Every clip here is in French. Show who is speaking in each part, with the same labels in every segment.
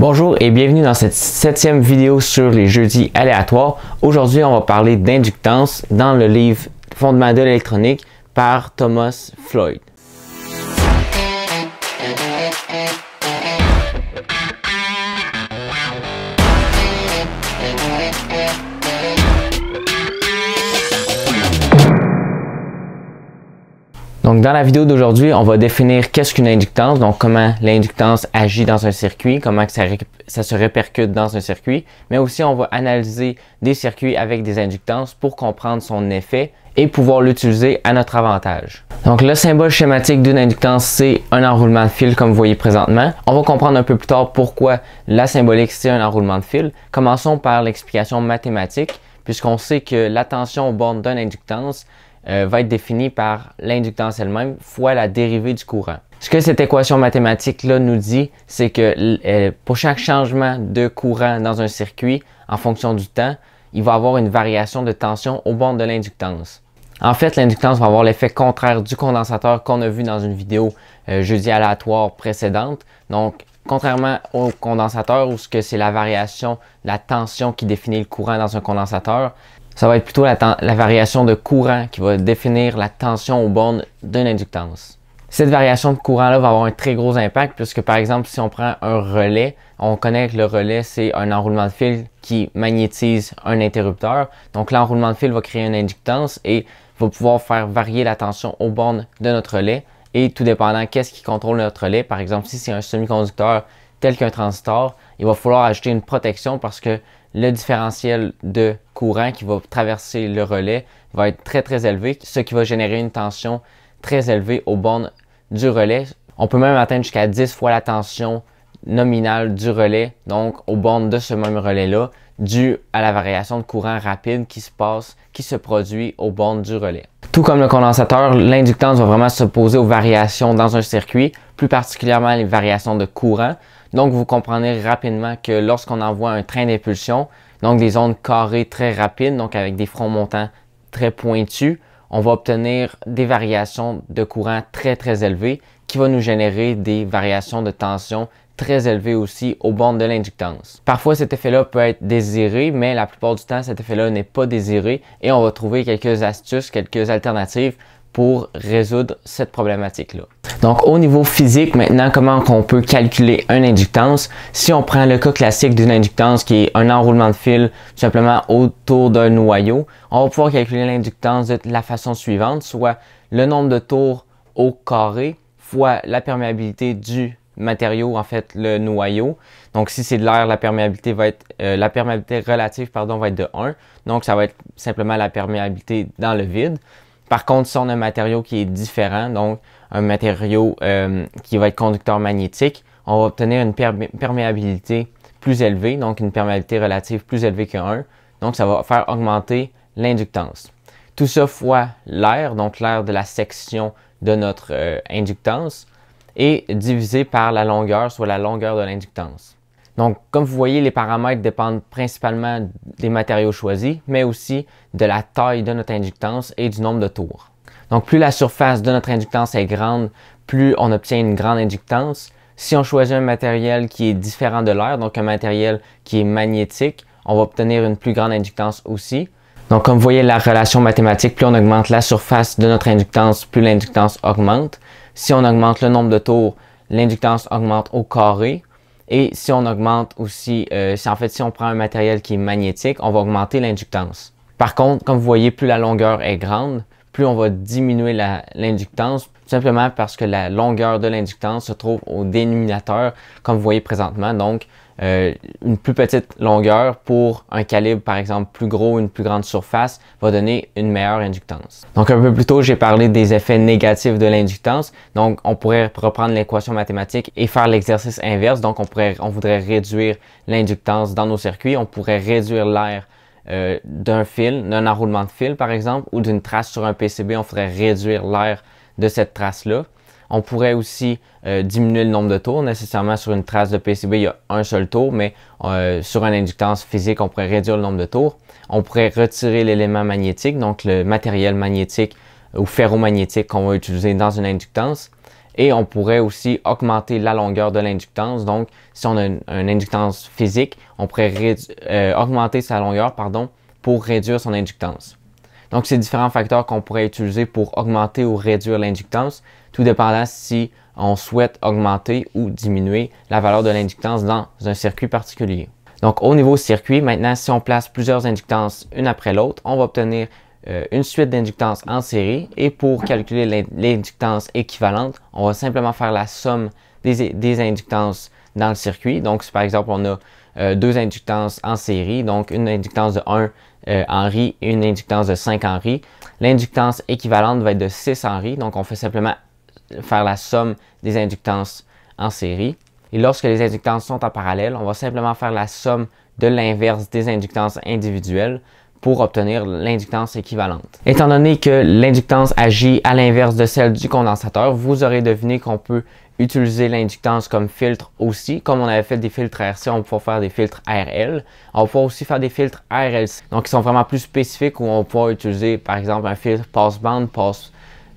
Speaker 1: Bonjour et bienvenue dans cette septième vidéo sur les jeudis aléatoires. Aujourd'hui, on va parler d'inductance dans le livre Fondement de l'électronique par Thomas Floyd. Donc dans la vidéo d'aujourd'hui, on va définir qu'est-ce qu'une inductance, donc comment l'inductance agit dans un circuit, comment que ça, se répercute dans un circuit, mais aussi on va analyser des circuits avec des inductances pour comprendre son effet et pouvoir l'utiliser à notre avantage. Donc le symbole schématique d'une inductance, c'est un enroulement de fil comme vous voyez présentement. On va comprendre un peu plus tard pourquoi la symbolique, c'est un enroulement de fil. Commençons par l'explication mathématique, puisqu'on sait que la tension aux bornes d'une inductance, euh, va être définie par l'inductance elle-même fois la dérivée du courant. Ce que cette équation mathématique-là nous dit, c'est que euh, pour chaque changement de courant dans un circuit, en fonction du temps, il va avoir une variation de tension au bord de l'inductance. En fait, l'inductance va avoir l'effet contraire du condensateur qu'on a vu dans une vidéo euh, jeudi aléatoire précédente. Donc, contrairement au condensateur où c'est la variation, la tension qui définit le courant dans un condensateur, ça va être plutôt la, variation de courant qui va définir la tension aux bornes d'une inductance. Cette variation de courant-là va avoir un très gros impact puisque par exemple si on prend un relais, on connaît que le relais c'est un enroulement de fil qui magnétise un interrupteur. Donc l'enroulement de fil va créer une inductance et va pouvoir faire varier la tension aux bornes de notre relais et tout dépendant qu'est-ce qui contrôle notre relais. Par exemple si c'est un semi-conducteur tel qu'un transistor, il va falloir ajouter une protection parce que le différentiel de courant qui va traverser le relais va être très très élevé, ce qui va générer une tension très élevée aux bornes du relais. On peut même atteindre jusqu'à 10 fois la tension nominale du relais, donc aux bornes de ce même relais-là, dû à la variation de courant rapide qui se passe, qui se produit aux bornes du relais. Tout comme le condensateur, l'inductance va vraiment s'opposer aux variations dans un circuit, plus particulièrement les variations de courant. Donc vous comprenez rapidement que lorsqu'on envoie un train d'impulsion, donc des ondes carrées très rapides, donc avec des fronts montants très pointus, on va obtenir des variations de courant très très élevées qui vont nous générer des variations de tension très élevées aussi aux bord de l'inductance. Parfois cet effet-là peut être désiré, mais la plupart du temps cet effet-là n'est pas désiré et on va trouver quelques astuces, quelques alternatives pour résoudre cette problématique-là. Donc au niveau physique, maintenant, comment on peut calculer une inductance? Si on prend le cas classique d'une inductance qui est un enroulement de fil simplement autour d'un noyau, on va pouvoir calculer l'inductance de la façon suivante, soit le nombre de tours au carré fois la perméabilité du matériau, en fait le noyau. Donc si c'est de l'air, la perméabilité va être euh, la perméabilité relative pardon, va être de 1. Donc ça va être simplement la perméabilité dans le vide. Par contre, si on a un matériau qui est différent, donc un matériau euh, qui va être conducteur magnétique, on va obtenir une perméabilité plus élevée, donc une perméabilité relative plus élevée que 1. Donc, ça va faire augmenter l'inductance. Tout ça fois l'air, donc l'air de la section de notre euh, inductance, est divisé par la longueur, soit la longueur de l'inductance. Donc, comme vous voyez, les paramètres dépendent principalement des matériaux choisis, mais aussi de la taille de notre inductance et du nombre de tours. Donc, plus la surface de notre inductance est grande, plus on obtient une grande inductance. Si on choisit un matériel qui est différent de l'air, donc un matériel qui est magnétique, on va obtenir une plus grande inductance aussi. Donc, comme vous voyez, la relation mathématique, plus on augmente la surface de notre inductance, plus l'inductance augmente. Si on augmente le nombre de tours, l'inductance augmente au carré. Et si on augmente aussi, euh, si en fait si on prend un matériel qui est magnétique, on va augmenter l'inductance. Par contre, comme vous voyez, plus la longueur est grande, plus on va diminuer l'inductance, tout simplement parce que la longueur de l'inductance se trouve au dénominateur, comme vous voyez présentement. Donc, euh, une plus petite longueur pour un calibre par exemple plus gros, une plus grande surface, va donner une meilleure inductance. Donc un peu plus tôt, j'ai parlé des effets négatifs de l'inductance. Donc on pourrait reprendre l'équation mathématique et faire l'exercice inverse. Donc on, voudrait réduire l'inductance dans nos circuits, on pourrait réduire l'air euh, d'un fil, d'un enroulement de fil par exemple, ou d'une trace sur un PCB, on ferait réduire l'air de cette trace-là. On pourrait aussi euh, diminuer le nombre de tours. Nécessairement, sur une trace de PCB, il y a un seul tour, mais euh, sur une inductance physique, on pourrait réduire le nombre de tours. On pourrait retirer l'élément magnétique, donc le matériel magnétique ou ferromagnétique qu'on va utiliser dans une inductance. Et on pourrait aussi augmenter la longueur de l'inductance. Donc, si on a une, inductance physique, on pourrait euh, augmenter sa longueur pardon, pour réduire son inductance. Donc, c'est différents facteurs qu'on pourrait utiliser pour augmenter ou réduire l'inductance, tout dépendant si on souhaite augmenter ou diminuer la valeur de l'inductance dans un circuit particulier. Donc, au niveau circuit, maintenant, si on place plusieurs inductances une après l'autre, on va obtenir euh, une suite d'inductances en série. Et pour calculer l'inductance équivalente, on va simplement faire la somme des, des inductances dans le circuit. Donc, si par exemple, on a euh, deux inductances en série, donc une inductance de 1 euh, en Henry une inductance de 5 Henry. L'inductance équivalente va être de 6 Henry, donc on fait simplement faire la somme des inductances en série. Et lorsque les inductances sont en parallèle, on va simplement faire la somme de l'inverse des inductances individuelles pour obtenir l'inductance équivalente. Étant donné que l'inductance agit à l'inverse de celle du condensateur, vous aurez deviné qu'on peut utiliser l'inductance comme filtre aussi. Comme on avait fait des filtres RC, on peut faire des filtres RL. On va aussi faire des filtres RLC. Donc, ils sont vraiment plus spécifiques où on va utiliser, par exemple, un filtre passe-bande, passe,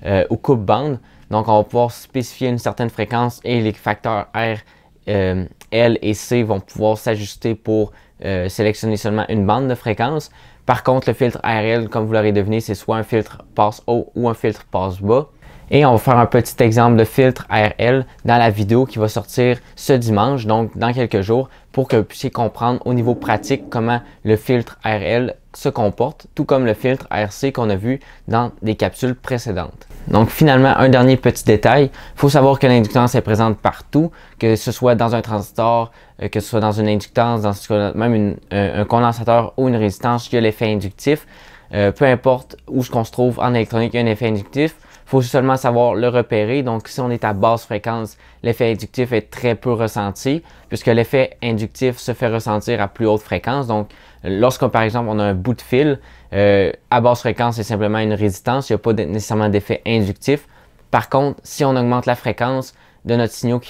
Speaker 1: euh, ou coupe-bande. Donc, on va pouvoir spécifier une certaine fréquence et les facteurs R, euh, L et C vont pouvoir s'ajuster pour euh, sélectionner seulement une bande de fréquence. Par contre, le filtre ARL, comme vous l'aurez deviné, c'est soit un filtre passe haut ou un filtre passe bas. Et on va faire un petit exemple de filtre ARL dans la vidéo qui va sortir ce dimanche, donc dans quelques jours, pour que vous puissiez comprendre au niveau pratique comment le filtre ARL se comporte, tout comme le filtre ARC qu'on a vu dans des capsules précédentes. Donc finalement, un dernier petit détail, il faut savoir que l'inductance est présente partout, que ce soit dans un transistor, euh, que ce soit dans une inductance, dans ce, même euh, un condensateur ou une résistance, il y a l'effet inductif. Euh, peu importe où ce qu'on se trouve en électronique, il y a un effet inductif faut seulement savoir le repérer. Donc, si on est à basse fréquence, l'effet inductif est très peu ressenti, puisque l'effet inductif se fait ressentir à plus haute fréquence. Donc, lorsqu'on, par exemple, on a un bout de fil, euh, à basse fréquence, c'est simplement une résistance. Il n'y a pas nécessairement d'effet inductif. Par contre, si on augmente la fréquence de notre signal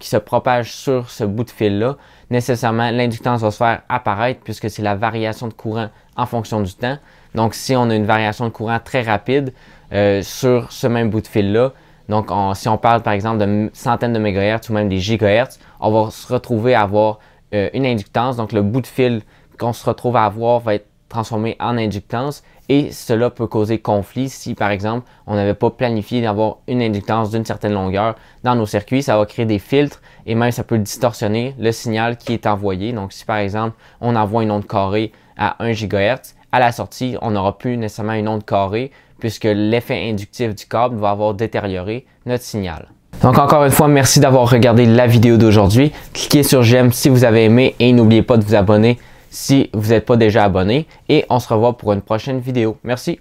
Speaker 1: qui se propage sur ce bout de fil-là, nécessairement, l'inductance va se faire apparaître puisque c'est la variation de courant en fonction du temps. Donc, si on a une variation de courant très rapide euh, sur ce même bout de fil-là, donc si on parle par exemple de centaines de mégahertz ou même des gigahertz, on va se retrouver à avoir euh, une inductance. Donc, le bout de fil qu'on se retrouve à avoir va être transformé en inductance et cela peut causer conflit si par exemple on n'avait pas planifié d'avoir une inductance d'une certaine longueur dans nos circuits, ça va créer des filtres et même ça peut distorsionner le signal qui est envoyé. Donc si par exemple on envoie une onde carrée à 1 GHz, à la sortie, on n'aura plus nécessairement une onde carrée puisque l'effet inductif du câble va avoir détérioré notre signal. Donc encore une fois, merci d'avoir regardé la vidéo d'aujourd'hui. Cliquez sur j'aime si vous avez aimé et n'oubliez pas de vous abonner si vous n'êtes pas déjà abonné. Et on se revoit pour une prochaine vidéo. Merci.